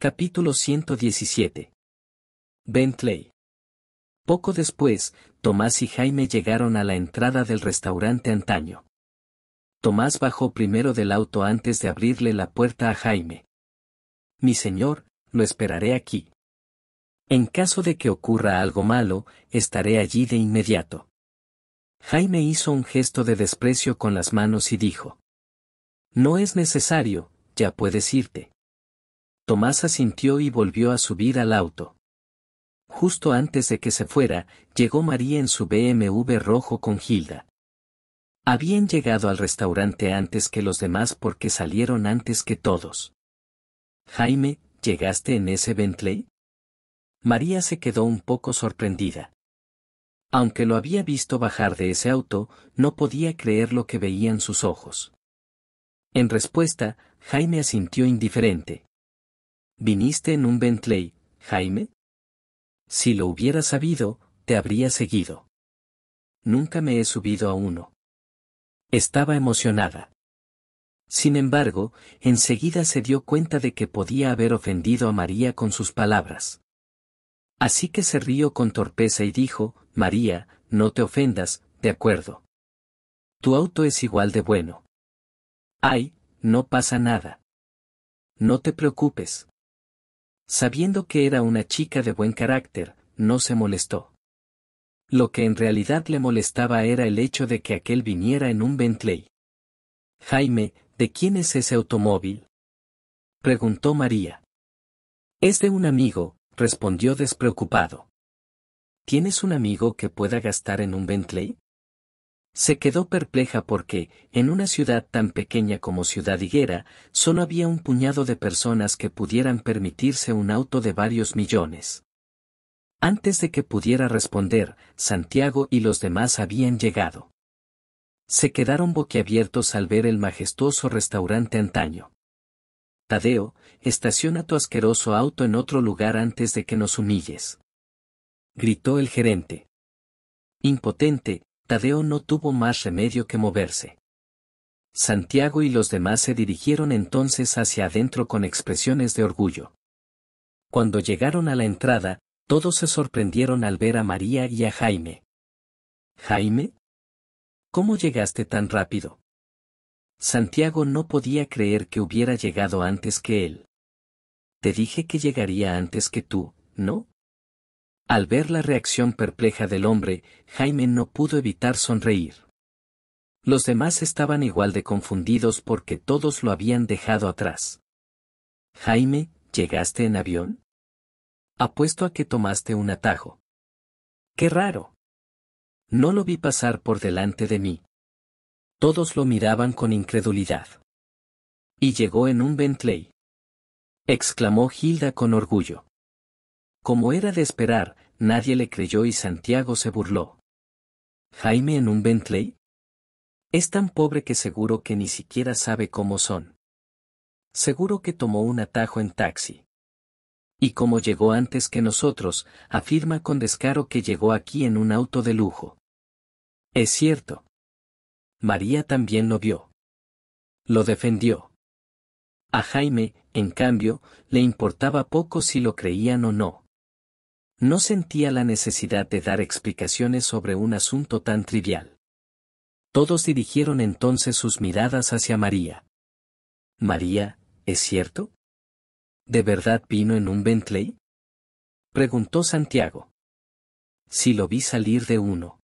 Capítulo 117. Bentley. Poco después, Tomás y Jaime llegaron a la entrada del restaurante antaño. Tomás bajó primero del auto antes de abrirle la puerta a Jaime. Mi señor, lo esperaré aquí. En caso de que ocurra algo malo, estaré allí de inmediato. Jaime hizo un gesto de desprecio con las manos y dijo. No es necesario, ya puedes irte. Tomás asintió y volvió a subir al auto. Justo antes de que se fuera, llegó María en su BMW rojo con Gilda. Habían llegado al restaurante antes que los demás porque salieron antes que todos. Jaime, ¿llegaste en ese Bentley? María se quedó un poco sorprendida. Aunque lo había visto bajar de ese auto, no podía creer lo que veían sus ojos. En respuesta, Jaime asintió indiferente. ¿Viniste en un Bentley, Jaime? Si lo hubiera sabido, te habría seguido. Nunca me he subido a uno. Estaba emocionada. Sin embargo, enseguida se dio cuenta de que podía haber ofendido a María con sus palabras. Así que se rió con torpeza y dijo, María, no te ofendas, de acuerdo. Tu auto es igual de bueno. Ay, no pasa nada. No te preocupes. Sabiendo que era una chica de buen carácter, no se molestó. Lo que en realidad le molestaba era el hecho de que aquel viniera en un Bentley. Jaime, ¿de quién es ese automóvil? preguntó María. Es de un amigo, respondió despreocupado. ¿Tienes un amigo que pueda gastar en un Bentley? Se quedó perpleja porque, en una ciudad tan pequeña como Ciudad Higuera, solo había un puñado de personas que pudieran permitirse un auto de varios millones. Antes de que pudiera responder, Santiago y los demás habían llegado. Se quedaron boquiabiertos al ver el majestuoso restaurante antaño. Tadeo, estaciona tu asqueroso auto en otro lugar antes de que nos humilles. Gritó el gerente. Impotente, Tadeo no tuvo más remedio que moverse. Santiago y los demás se dirigieron entonces hacia adentro con expresiones de orgullo. Cuando llegaron a la entrada, todos se sorprendieron al ver a María y a Jaime. ¿Jaime? ¿Cómo llegaste tan rápido? Santiago no podía creer que hubiera llegado antes que él. Te dije que llegaría antes que tú, ¿no? Al ver la reacción perpleja del hombre, Jaime no pudo evitar sonreír. Los demás estaban igual de confundidos porque todos lo habían dejado atrás. Jaime, ¿llegaste en avión? Apuesto a que tomaste un atajo. ¡Qué raro! No lo vi pasar por delante de mí. Todos lo miraban con incredulidad. Y llegó en un Bentley. Exclamó Hilda con orgullo. Como era de esperar, nadie le creyó y Santiago se burló. ¿Jaime en un Bentley? Es tan pobre que seguro que ni siquiera sabe cómo son. Seguro que tomó un atajo en taxi. Y como llegó antes que nosotros, afirma con descaro que llegó aquí en un auto de lujo. Es cierto. María también lo vio. Lo defendió. A Jaime, en cambio, le importaba poco si lo creían o no. No sentía la necesidad de dar explicaciones sobre un asunto tan trivial. Todos dirigieron entonces sus miradas hacia María. María, ¿es cierto? ¿De verdad vino en un Bentley? Preguntó Santiago. Si lo vi salir de uno.